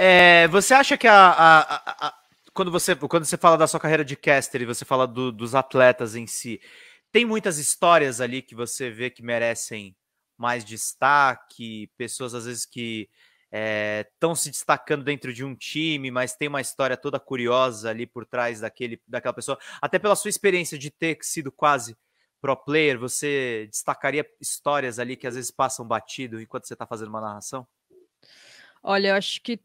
É, você acha que a, a, a, quando, você, quando você fala da sua carreira de caster e você fala do, dos atletas em si, tem muitas histórias ali que você vê que merecem mais destaque, pessoas às vezes que estão é, se destacando dentro de um time, mas tem uma história toda curiosa ali por trás daquele, daquela pessoa. Até pela sua experiência de ter sido quase pro player, você destacaria histórias ali que às vezes passam batido enquanto você está fazendo uma narração? Olha, eu acho que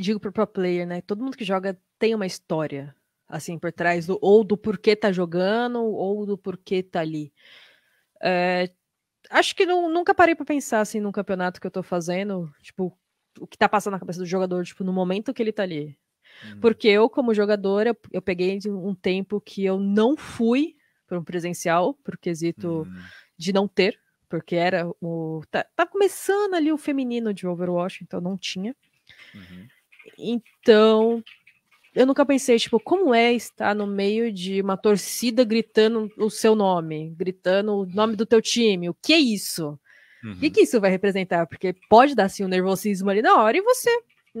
digo pro pro player, né? Todo mundo que joga tem uma história, assim, por trás do ou do porquê tá jogando ou do porquê tá ali. É, acho que não, nunca parei para pensar assim no campeonato que eu tô fazendo, tipo, o que tá passando na cabeça do jogador, tipo, no momento que ele tá ali. Hum. Porque eu, como jogadora, eu, eu peguei um tempo que eu não fui para um presencial, por quesito hum. de não ter, porque era o. Tá, tá, começando ali o feminino de Overwatch, então não tinha. Uhum. Então, eu nunca pensei, tipo, como é estar no meio de uma torcida gritando o seu nome, gritando o nome do teu time, o que é isso? Uhum. O que, isso vai representar? Porque pode dar, assim, um nervosismo ali na hora e você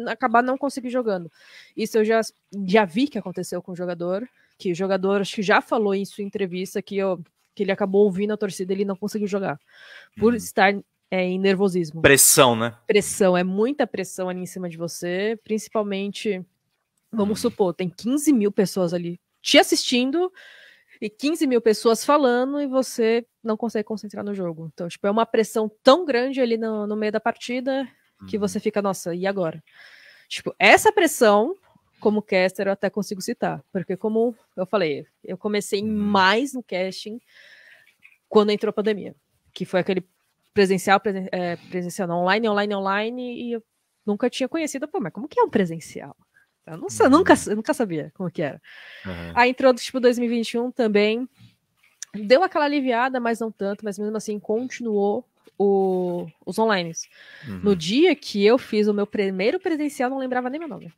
acabar não conseguir jogando. Isso eu já, já vi que aconteceu com o jogador, que o jogador, acho que já falou isso em entrevista, que, eu, que ele acabou ouvindo a torcida e ele não conseguiu jogar. Por uhum. estar é, em nervosismo. Pressão, né? Pressão, é muita pressão ali em cima de você, principalmente, vamos uhum. supor, tem 15 mil pessoas ali te assistindo e 15 mil pessoas falando e você não consegue concentrar no jogo. Então, tipo, é uma pressão tão grande ali no, no meio da partida que você uhum. fica, nossa, e agora? Tipo, essa pressão, como caster, eu até consigo citar, porque como eu falei, eu comecei uhum. mais no casting quando entrou a pandemia, que foi aquele presencial, presen é, presencial não, online, online, online, e eu nunca tinha conhecido, pô, mas como que é um presencial? Eu não, uhum. nunca, eu nunca sabia como que era. Uhum. Aí entrou do tipo 2021 também, deu aquela aliviada, mas não tanto, mas mesmo assim continuou o, os online. Uhum. No dia que eu fiz o meu primeiro presencial, não lembrava nem meu nome.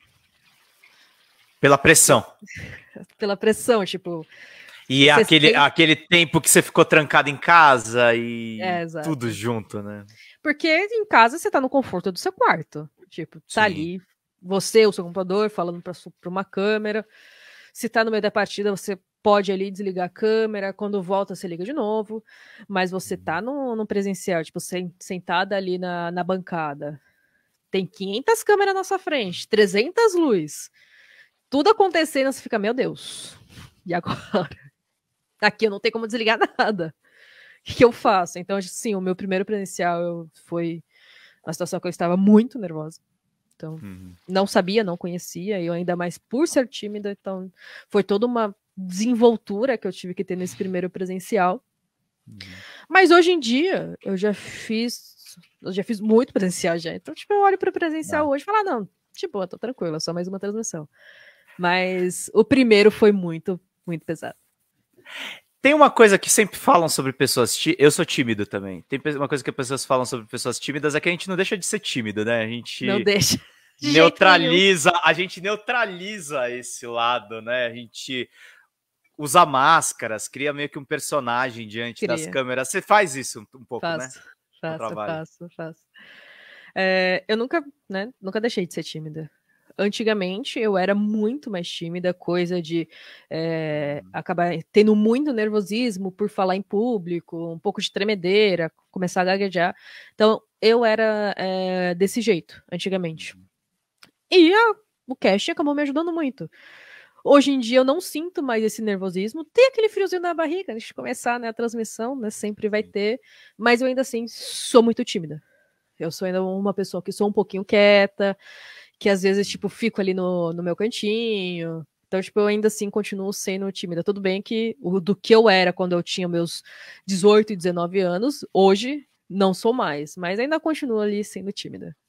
Pela pressão. Pela pressão, tipo, e aquele, aquele tempo que você ficou trancado em casa e é, tudo junto, né? Porque em casa você tá no conforto do seu quarto. Tipo, tá Sim. ali, você, o seu computador, falando pra, pra uma câmera. Se tá no meio da partida, você pode ali desligar a câmera, quando volta você liga de novo, mas você tá uhum. no, no presencial, tipo, sentada ali na, na bancada. Tem 500 câmeras na sua frente, 300 luzes. Tudo acontecendo, você fica, meu Deus, e agora? Aqui eu não tenho como desligar nada. O que eu faço? Então, sim, o meu primeiro presencial eu, foi uma situação que eu estava muito nervosa. Então, uhum. não sabia, não conhecia, e eu ainda mais por ser tímida, então foi toda uma desenvoltura que eu tive que ter nesse primeiro presencial. Uhum. Mas hoje em dia, eu já fiz, eu já fiz muito presencial já. Então, tipo, eu olho para o presencial ah. hoje e falo, ah, não, tipo, eu tô tranquila, só mais uma transmissão. Mas o primeiro foi muito, muito pesado. Tem uma coisa que sempre falam sobre pessoas. tímidas. Eu sou tímido também. Tem uma coisa que as pessoas falam sobre pessoas tímidas é que a gente não deixa de ser tímido, né? A gente. Não deixa. De neutraliza, a gente neutraliza esse lado, né? A gente usa máscaras, cria meio que um personagem diante cria. das câmeras. Você faz isso um, um pouco, faço, né? Faço, faço, faço. É, eu nunca, né, nunca deixei de ser tímida antigamente eu era muito mais tímida, coisa de é, acabar tendo muito nervosismo por falar em público, um pouco de tremedeira, começar a gaguejar. Então eu era é, desse jeito antigamente. Uhum. E a, o casting acabou me ajudando muito. Hoje em dia eu não sinto mais esse nervosismo. Tem aquele friozinho na barriga antes de começar né, a transmissão, né? Sempre vai ter. Mas eu ainda assim sou muito tímida. Eu sou ainda uma pessoa que sou um pouquinho quieta que às vezes, tipo, fico ali no, no meu cantinho. Então, tipo, eu ainda assim continuo sendo tímida. Tudo bem que o do que eu era quando eu tinha meus 18 e 19 anos, hoje não sou mais, mas ainda continuo ali sendo tímida.